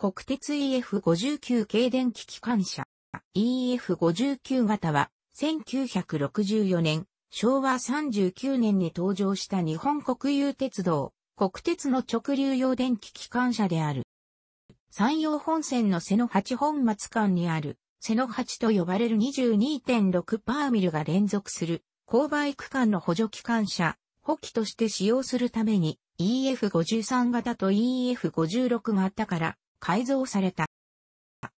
国鉄 EF59 系電気機関車。EF59 型は、1964年、昭和39年に登場した日本国有鉄道、国鉄の直流用電気機関車である。山陽本線の瀬野八本松間にある、瀬野八と呼ばれる22.6パーミルが連続する、勾配区間の補助機関車、補機として使用するために、EF53 型と EF56 型から、改造された。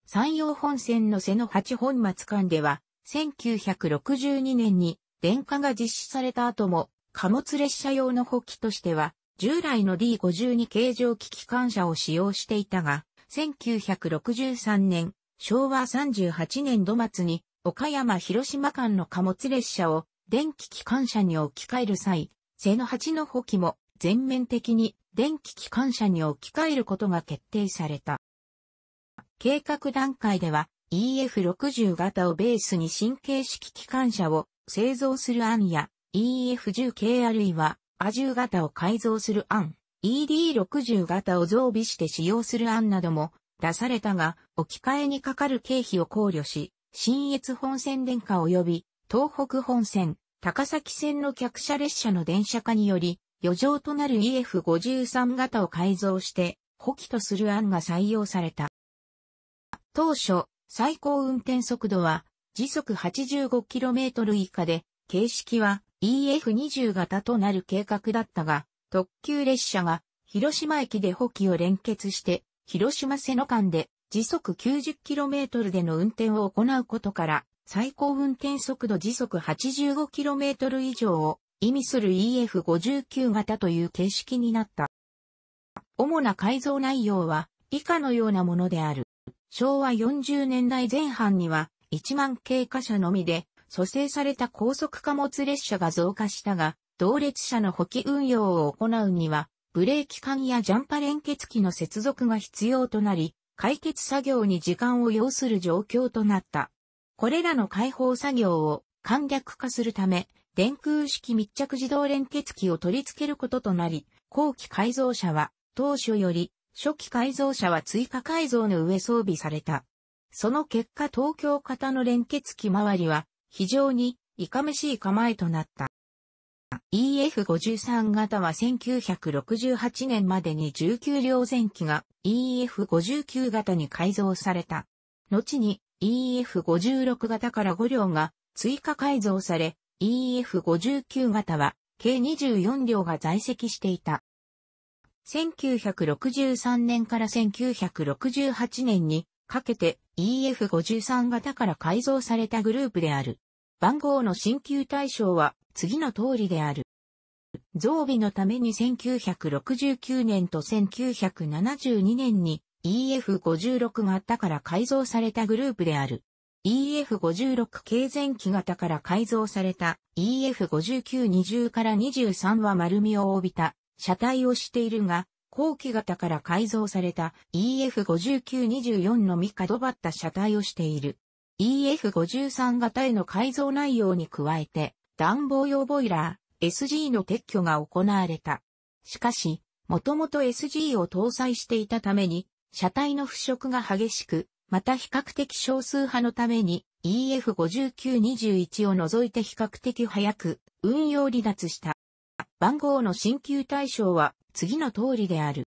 山陽本線の瀬野八本松間では、1962年に電化が実施された後も、貨物列車用の補機としては、従来の D52 形状機機関車を使用していたが、1963年、昭和38年度末に、岡山広島間の貨物列車を電気機関車に置き換える際、瀬野八の補機も全面的に電気機関車に置き換えることが決定された。計画段階では EF60 型をベースに神経式機関車を製造する案や EF10 系あるいはアジュ型を改造する案、ED60 型を増備して使用する案なども出されたが置き換えにかかる経費を考慮し、新越本線電化及び東北本線、高崎線の客車列車の電車化により余剰となる EF53 型を改造して、補機とする案が採用された。当初、最高運転速度は時速 85km 以下で、形式は EF20 型となる計画だったが、特急列車が広島駅で補機を連結して、広島瀬野間で時速 90km での運転を行うことから、最高運転速度時速 85km 以上を意味する EF59 型という形式になった。主な改造内容は以下のようなものである。昭和40年代前半には1万経過車のみで蘇生された高速貨物列車が増加したが、同列車の補給運用を行うには、ブレーキ管やジャンパ連結機の接続が必要となり、解決作業に時間を要する状況となった。これらの解放作業を簡略化するため、電空式密着自動連結機を取り付けることとなり、後期改造車は当初より初期改造車は追加改造の上装備された。その結果東京型の連結機周りは非常にいかめしい構えとなった。EF53 型は1968年までに19両前期が EF59 型に改造された。後に EF56 型から5両が追加改造され、EF59 型は計24両が在籍していた。1963年から1968年にかけて EF53 型から改造されたグループである。番号の新旧対象は次の通りである。増備のために1969年と1972年に EF56 型から改造されたグループである。EF56 系前期型から改造された EF5920 から23は丸みを帯びた車体をしているが、後期型から改造された EF5924 のみ角ばった車体をしている。EF53 型への改造内容に加えて、暖房用ボイラー、SG の撤去が行われた。しかし、もともと SG を搭載していたために、車体の腐食が激しく、また比較的少数派のために EF5921 を除いて比較的早く運用離脱した。番号の新旧対象は次の通りである。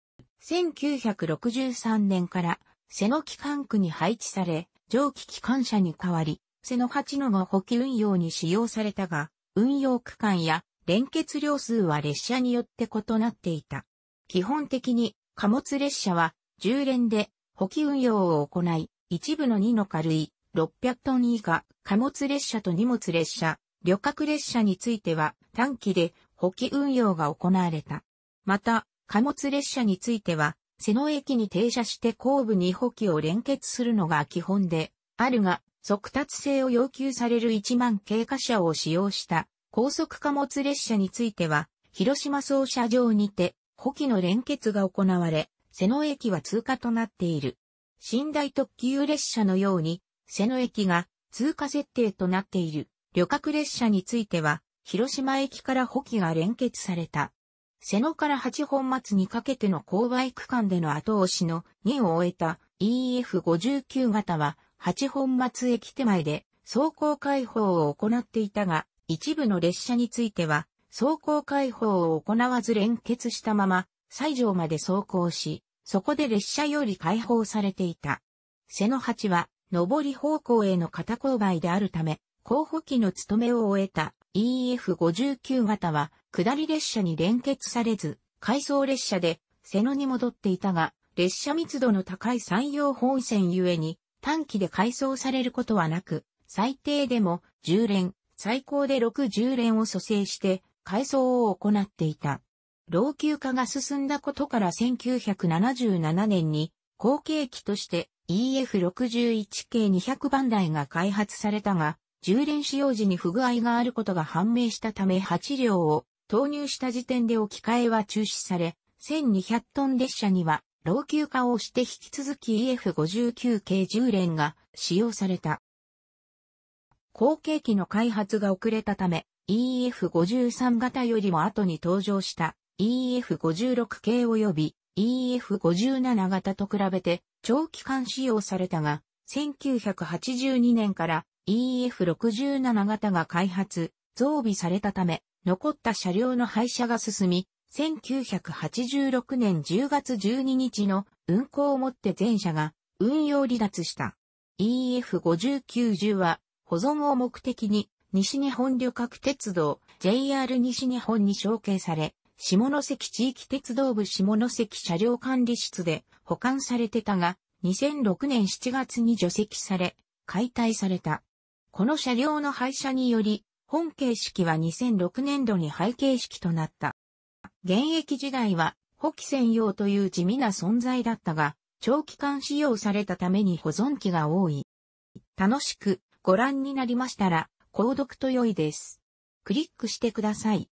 1963年から瀬野機関区に配置され、蒸気機関車に代わり、瀬野8の後補給運用に使用されたが、運用区間や連結量数は列車によって異なっていた。基本的に貨物列車は従連で補給運用を行い、一部の2の軽い、600トン以下、貨物列車と荷物列車、旅客列車については短期で補給運用が行われた。また、貨物列車については、瀬野駅に停車して後部に補給を連結するのが基本で、あるが、速達性を要求される1万経過車を使用した高速貨物列車については、広島総車場にて、補給の連結が行われ、瀬野駅は通過となっている。寝台特急列車のように、瀬野駅が通過設定となっている旅客列車については、広島駅から補機が連結された。瀬野から八本松にかけての勾配区間での後押しの2を終えた EF59 型は八本松駅手前で走行開放を行っていたが、一部の列車については走行開放を行わず連結したまま、西条まで走行し、そこで列車より解放されていた。瀬野八は、上り方向への片勾配であるため、候補機の務めを終えた EF59 型は、下り列車に連結されず、回送列車で、瀬野に戻っていたが、列車密度の高い山陽本線ゆえに、短期で回送されることはなく、最低でも10連、最高で60連を蘇生して、回送を行っていた。老朽化が進んだことから1977年に後継機として EF61 系200番台が開発されたが、充電使用時に不具合があることが判明したため8両を投入した時点で置き換えは中止され、1200トン列車には老朽化をして引き続き EF59 系10連が使用された。後継機の開発が遅れたため EF53 型よりも後に登場した EF56 系及び EF57 型と比べて長期間使用されたが、1982年から EF67 型が開発、増備されたため、残った車両の廃車が進み、1986年10月12日の運行をもって全車が運用離脱した。EF5910 は保存を目的に西日本旅客鉄道 JR 西日本に承継され、下関地域鉄道部下関車両管理室で保管されてたが、2006年7月に除籍され、解体された。この車両の廃車により、本形式は2006年度に廃形式となった。現役時代は、補機専用という地味な存在だったが、長期間使用されたために保存期が多い。楽しくご覧になりましたら、購読と良いです。クリックしてください。